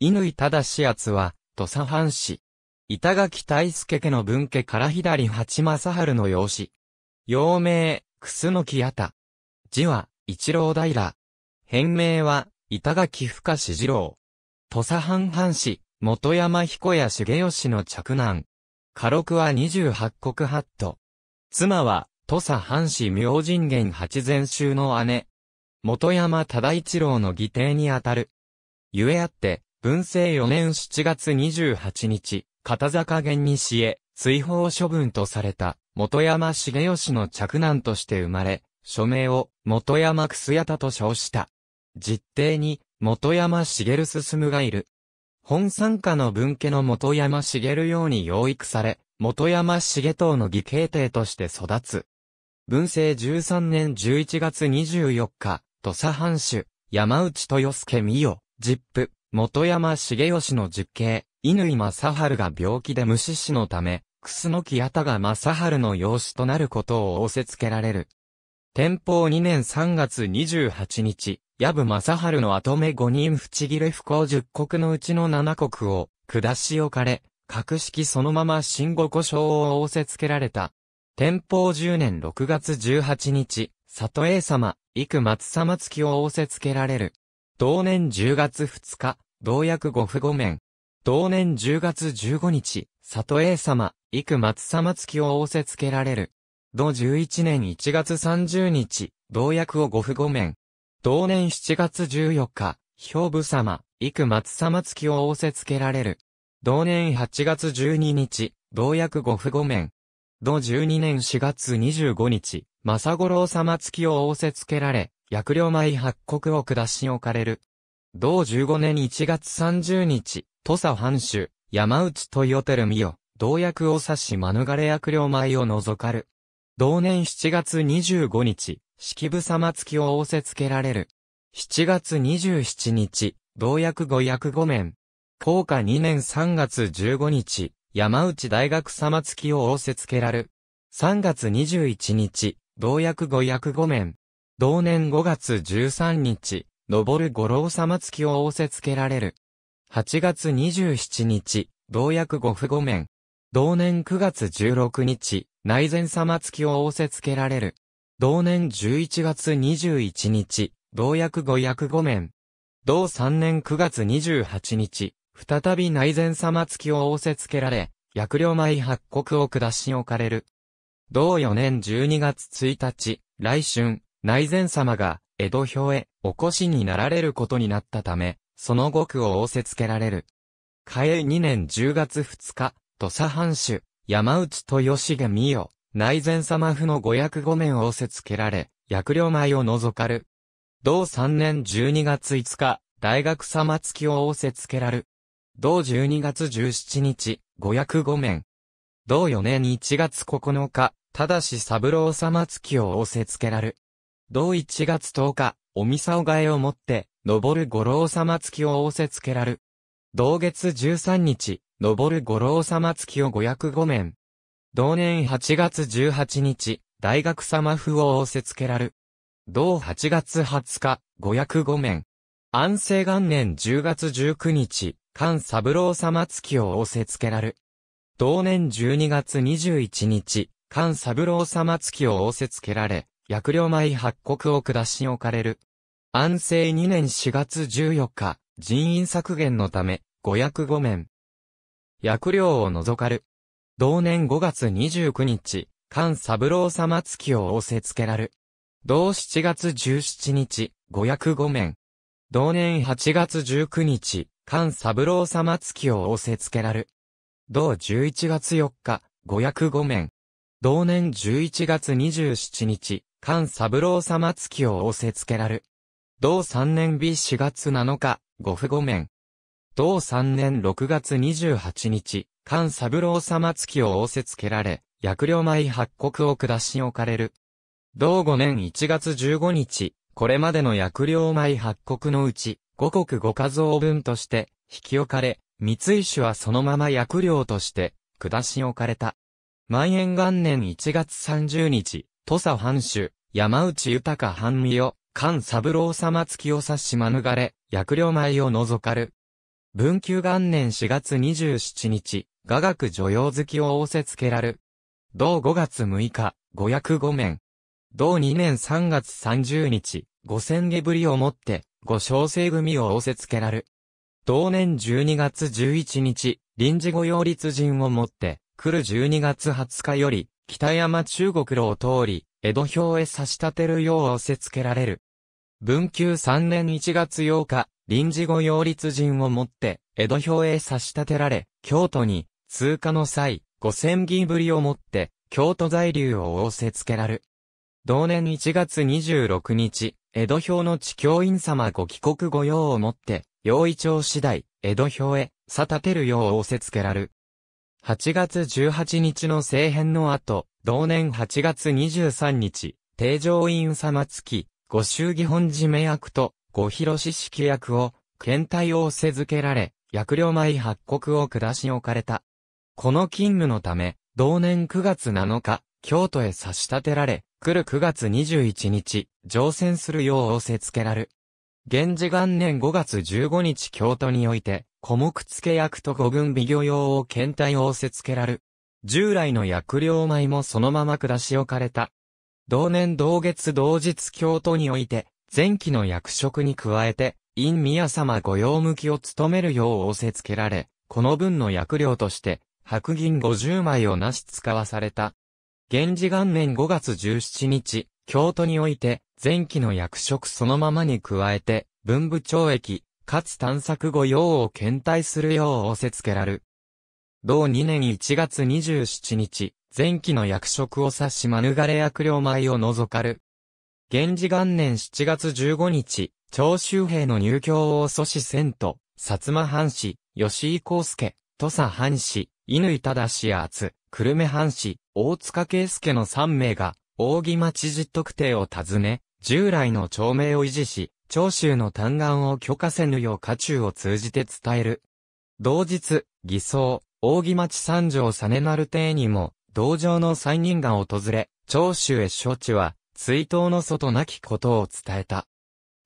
乾忠厚は、土佐藩士。板垣大助家の分家から左八正春の養子。幼名、楠木屋田。字は、一郎平。変名は、板垣深志次郎。土佐藩藩士、元山彦や重吉の嫡男。家禄は二十八国八都。妻は、土佐藩士明神元八前衆の姉。元山忠一郎の義弟にあたる。ゆえあって、文政4年7月28日、片坂源西へ追放処分とされた、元山重義の着難として生まれ、署名を元山楠谷田と称した。実定に元山茂進がいる。本参加の文家の元山茂ように養育され、元山重党の義兄弟として育つ。文政13年11月24日、土佐藩主、山内豊助美代、ジップ、元山重義の実刑、乾正春が病気で無視死のため、楠木八田が正春の養子となることを仰せつけられる。天保2年3月28日、矢部正春の後目5人不切れ不幸10国のうちの7国を、下し置かれ、格式そのまま新御故障を仰せつけられた。天保10年6月18日、里英様、幾松様付きを仰せつけられる。同年10月2日、同役ご不御免。同年10月15日、里英様、幾松様月を仰せつけられる。同11年1月30日、同役をご不御免。同年7月14日、兵部様、幾松様月を仰せつけられる。同年8月12日、同役ご不御免。同12年4月25日、正五郎様月を仰せつけられ、薬料米八国を下し置かれる。同15年1月30日、土佐藩主、山内豊照美よ、同薬を指し免れ薬料米を除かる。同年7月25日、式部様付きを仰せつけられる。7月27日、同薬五薬五面。高下2年3月15日、山内大学様付きを仰せつけられる。3月21日、同薬五薬五面。同年5月13日、昇る五郎様付きを仰せつけられる。8月27日、同役五不五面。同年9月16日、内前様付きを仰せつけられる。同年11月21日、同役五役五面。同3年9月28日、再び内前様付きを仰せつけられ、薬領米八国を下し置かれる。同4年12月1日、来春、内前様が、江戸表へ、お越しになられることになったため、その語句を仰せつけられる。嘉永2年10月2日、土佐藩主、山内豊重美代、内前様府の五役御面を仰せつけられ、薬料米を除かる。同3年12月5日、大学様付きを仰せつけらる。同12月17日、五役御面。同4年1月9日、ただし三郎様付きを仰せつけらる。同1月10日、おみさおがえをもって、登る五郎様月きを仰せつけらる。同月13日、登る五郎様月きを五百五面。同年8月18日、大学様府を仰せつけらる。同8月20日、五百五面。安政元年10月19日、菅三郎様月きを仰せつけらる。同年12月21日、菅三郎様月きを仰せつけられ、薬料米発国を下し置かれる。安政2年4月14日、人員削減のため、五役五面。薬料を除かる。同年5月29日、菅三郎様月を仰せつけらる。同7月17日、五役五面。同年8月19日、菅三郎様月を仰せつけらる。同11月4日、五役五面。同年11月27日、菅三郎様月を仰せつけらる。同三年日4月7日、ご不御免。同三年6月28日、菅三郎様月を仰せつけられ、薬料米八国を下し置かれる。同五年1月15日、これまでの薬料米八国のうち、五国五家蔵分として、引き置かれ、三井主はそのまま薬料として、下し置かれた。万延元年1月30日、土佐藩主、山内豊藩御代、菅三郎様月を指し免れ、薬領米を除かる。文久元年4月27日、雅楽女用月を仰せつけらる。同5月6日、五役五面。同2年3月30日、五千下ぶりをもって、五小生組を仰せつけらる。同年12月11日、臨時御用立人をもって、来る12月20日より、北山中国路を通り、江戸表へ差し立てるよう仰せつけられる。文久3年1月8日、臨時御用立人をもって、江戸表へ差し立てられ、京都に、通過の際、五千銀ぶりをもって、京都在留を仰せつけられる。同年1月26日、江戸表の地教員様ご帰国御用をもって、用意帳次第、江戸表へ、差立てるよう仰せつけられる。8月18日の政変の後、同年8月23日、定常院様付き、御祝儀本締め役と、御広し式役を、検体をせ付けられ、薬領米発国を下し置かれた。この勤務のため、同年9月7日、京都へ差し立てられ、来る9月21日、乗船するよう仰せつけらる。源氏元年5月15日京都において、古木付薬と五軍美魚用を検体を押せ付けらる。従来の薬料米もそのまま下し置かれた。同年同月同日京都において、前期の役職に加えて、陰宮様御用向きを務めるよう仰せ付けられ、この分の薬料として、白銀50枚をなし使わされた。源氏元年5月17日、京都において、前期の役職そのままに加えて、文部長役、かつ探索後用を検体するよう仰せつけらる。同2年1月27日、前期の役職を指し免れ悪霊米を除かる。源氏元年7月15日、長州兵の入京を阻止せんと、薩摩藩士、吉井康介、土佐藩士、乾忠氏厚、久留米藩士、大塚圭介の3名が、大木町実特定を訪ね、従来の町名を維持し、長州の嘆願を許可せぬよう家中を通じて伝える。同日、偽装、扇町三条実成邸にも、同情の再任が訪れ、長州へ承知は、追悼の外なきことを伝えた。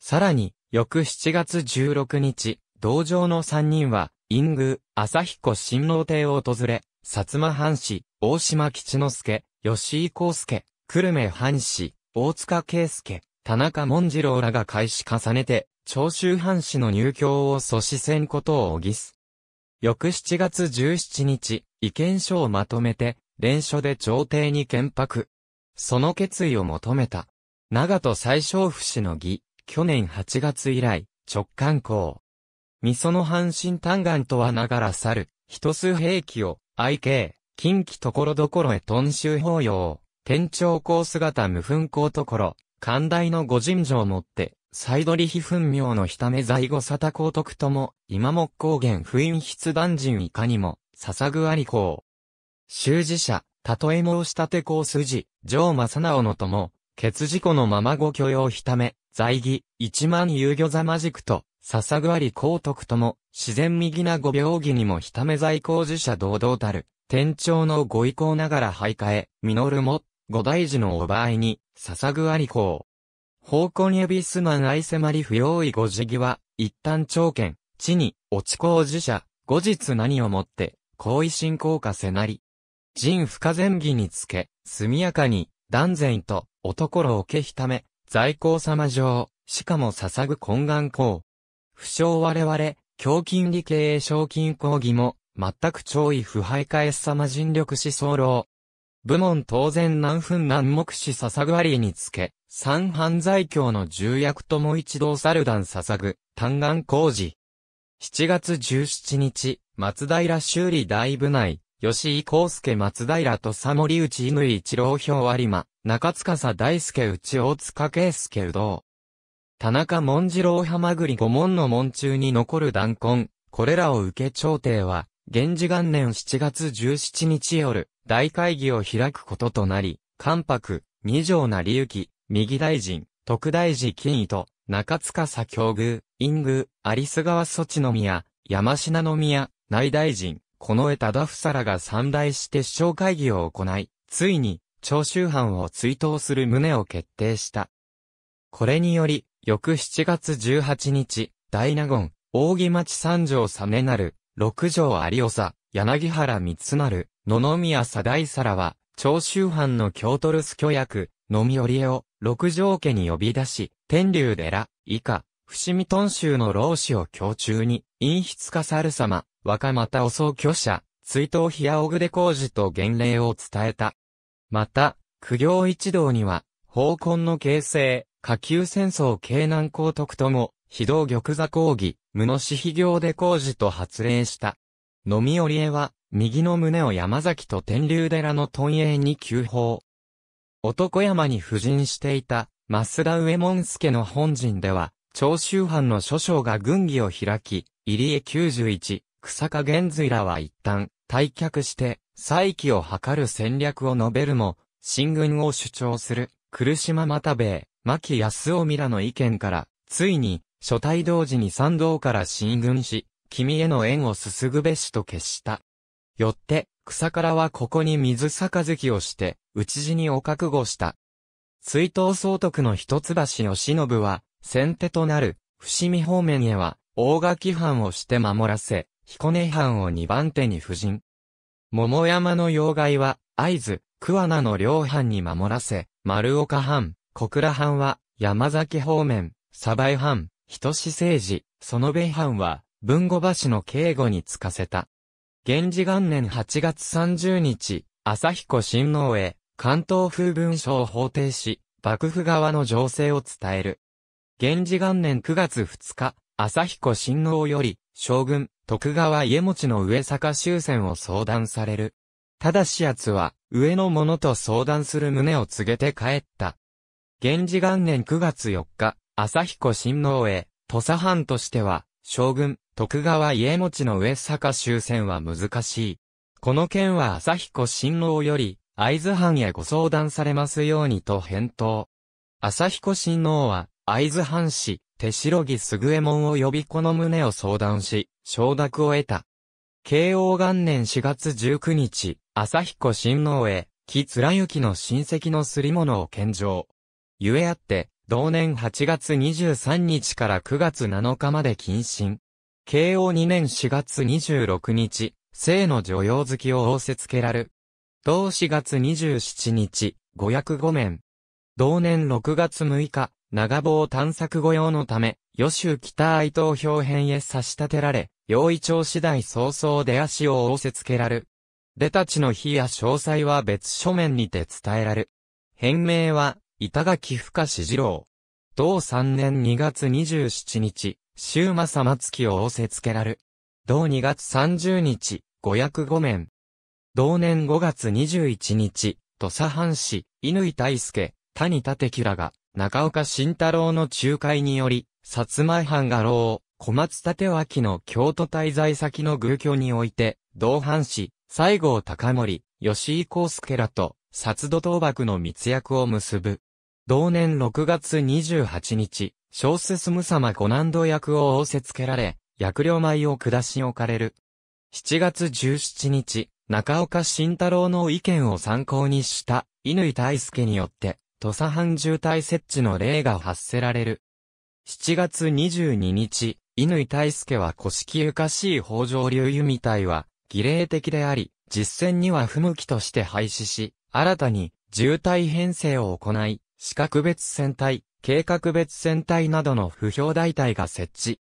さらに、翌7月16日、同情の三人は、陰宮、朝彦新郎邸を訪れ、薩摩藩士、大島吉之助、吉井康介、久留米藩士、大塚圭介、田中文次郎らが開始重ねて、長州藩士の入教を阻止せんことをおぎす。翌7月17日、意見書をまとめて、連署で朝廷に建白。その決意を求めた。長と最小府氏の儀、去年8月以来、直観校。味噌の阪身単眼とはながら去る、一数兵器を、愛敬、近畿ところどころへ頓州法要、天朝校姿無分校ところ、寛大の御神女をもって、サイドリヒ墳のひため在後沙汰公徳とも、今も高原不陰筆断人いかにも、捧ぐあり公。修辞者、たとえ申し立て公筋、上正直のとも、血事故のままご許容ひため、在義、一万遊魚座まじくと、捧ぐあり公徳とも、自然右な御病儀にもひため在公寺者堂々たる、天長のご意向ながら徘徊、実るも、五大寺のお場合に、捧ぐありこう。方向に指すまん愛まり不要意ご辞儀は、一旦長剣、地に、落ちこう寺後日何をもって、行為進行かせなり。人不可善義につけ、速やかに、断然と、男をけひため、在校様上、しかも捧ぐ懇願校。不詳我々、胸筋理経営賞金講義も、全く超位不敗返す様尽力し候。部門当然南分南目視捧ぐありにつけ、三犯罪教の重役とも一同猿団捧ぐ、単眼工事。7月17日、松平修理大部内、吉井康介松平と佐森内犬一郎表有馬、中塚佐大輔内大塚圭介うど。田中文次郎浜栗五門の門中に残る弾痕、これらを受け朝廷は、源氏元年7月17日夜、大会議を開くこととなり、関白、二条成幸、右大臣、徳大寺金井と、中塚左京宮、陰宮、有栖川措置宮、山品宮、内大臣、近江忠夫らが三大して首相会議を行い、ついに、長州藩を追悼する旨を決定した。これにより、翌7月18日、大納言、大木町三条さめなる、六条有長、柳原三成、野々宮貞皿は、長州藩の京都留守居役、のみ織りを、六条家に呼び出し、天竜寺、以下、伏見頓州の老子を胸中に、陰筆化猿様、若又お葬居者、追悼日や小筆工事と厳礼を伝えた。また、苦行一同には、奉根の形成、下級戦争京南高徳とも、非道玉座講義、無の死非行で工事と発令した。飲み折り絵は、右の胸を山崎と天竜寺の屯営に急報。男山に布陣していた、増田上門助の本陣では、長州藩の諸将が軍議を開き、入江91、草加玄瑞らは一旦、退却して、再起を図る戦略を述べるも、進軍を主張する、来島又兵衛、牧康臣らの意見から、ついに、初対同時に参道から進軍し、君への縁をすすぐべしと決した。よって、草からはここに水杯をして、討ち死にお覚悟した。追悼総督の一橋義信は、先手となる、伏見方面へは、大垣藩をして守らせ、彦根藩を二番手に布陣。桃山の要害は、会津、桑名の両藩に守らせ、丸岡藩、小倉藩は、山崎方面、鯖江藩、人志政治、その米藩は、文後橋の警護につかせた。源氏元年8月30日、朝彦親王へ、関東風文書を法定し、幕府側の情勢を伝える。源氏元年9月2日、朝彦親王より、将軍、徳川家持の上坂修戦を相談される。ただし奴は、上の者と相談する旨を告げて帰った。源氏元年9月4日、朝彦親王へ、土佐藩としては、将軍、徳川家持の上坂終戦は難しい。この件は朝彦親王より、会津藩へご相談されますようにと返答。朝彦親王は、会津藩士、手代木すぐえもんを呼びこの旨を相談し、承諾を得た。慶応元年4月19日、朝彦親王へ、木貫之の親戚のすり物を献上。ゆえあって、同年8月23日から9月7日まで謹慎。慶応2年4月26日、生の女用好きを仰せつけらる。同4月27日、五役五面。同年6月6日、長棒探索御用のため、予習北愛東表編へ差し立てられ、用意調次第早々出足を仰せつけらる。出たちの日や詳細は別書面にて伝えらる。編名は、板垣深志次郎。同3年2月27日、週正松木を仰せつけらる。同2月30日、五役五面。同年5月21日、土佐藩士、乾大輔、谷立木らが、中岡慎太郎の仲介により、薩摩藩画廊、小松立脇の京都滞在先の偶居において、同藩士、西郷隆盛、吉井康介らと、薩土倒幕の密約を結ぶ。同年6月28日、小スス様五難度役を仰せつけられ、役料米を下し置かれる。7月17日、中岡慎太郎の意見を参考にした、井大輔によって、土佐藩渋滞設置の例が発せられる。7月22日、井大輔は古式ゆかしい北条流弓隊は、儀礼的であり、実践には不向きとして廃止し、新たに、渋滞編成を行い、四角別船体、計画別船体などの不評代隊が設置。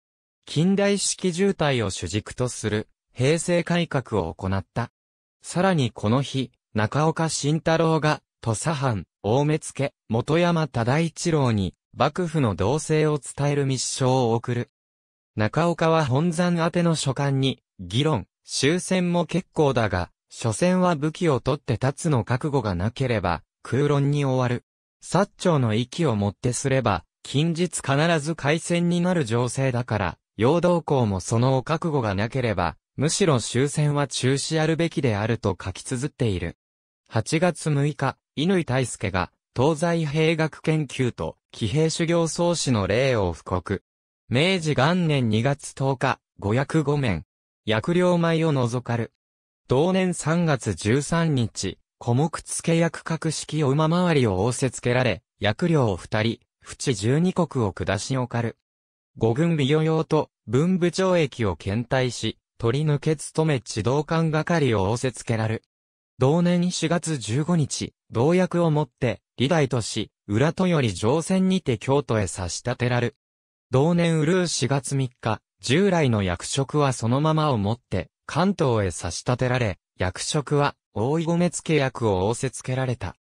近代式渋滞を主軸とする平成改革を行った。さらにこの日、中岡慎太郎が、土佐藩、大目付、元山忠一郎に、幕府の動静を伝える密書を送る。中岡は本山宛ての書簡に、議論、終戦も結構だが、所詮は武器を取って立つの覚悟がなければ、空論に終わる。薩長の息をもってすれば、近日必ず開戦になる情勢だから、陽動校もそのお覚悟がなければ、むしろ終戦は中止あるべきであると書き綴っている。8月6日、乾大輔が、東西兵学研究と、騎兵修行創始の例を布告。明治元年2月10日、五役五面。薬料米を除かる。同年3月13日、古木付役格式を馬回りを仰せつけられ、役量を二人、淵十二国を下し置かる。五軍美与用と文部長役を検体し、取り抜け務め地道官係を仰せつけらる。同年4月15日、同役をもって、理大とし、裏戸より上船にて京都へ差し立てらる。同年うるう4月3日、従来の役職はそのままをもって、関東へ差し立てられ、役職は大井米付役を仰せつけられた。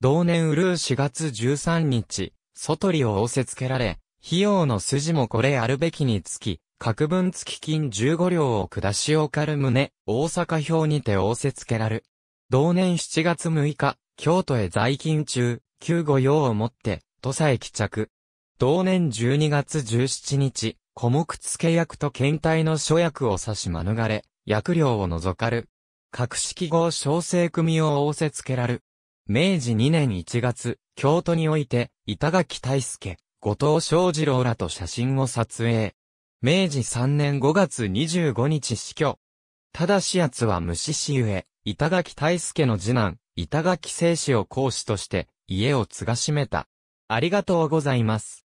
同年うるう4月13日、外利を仰せつけられ、費用の筋もこれあるべきにつき、各分付き金15両を下しおかる旨、大阪表にて仰せつけらる。同年7月6日、京都へ在勤中、旧五用をもって、土佐へ帰着。同年12月17日、小目付け役と検体の諸役を指し免れ、役料を除かる。格式号小生組を仰せつけらる。明治2年1月、京都において、板垣大助、後藤昌二郎らと写真を撮影。明治3年5月25日死去。ただし奴は無視しゆえ、板垣大助の次男、板垣正史を講師として、家を継がしめた。ありがとうございます。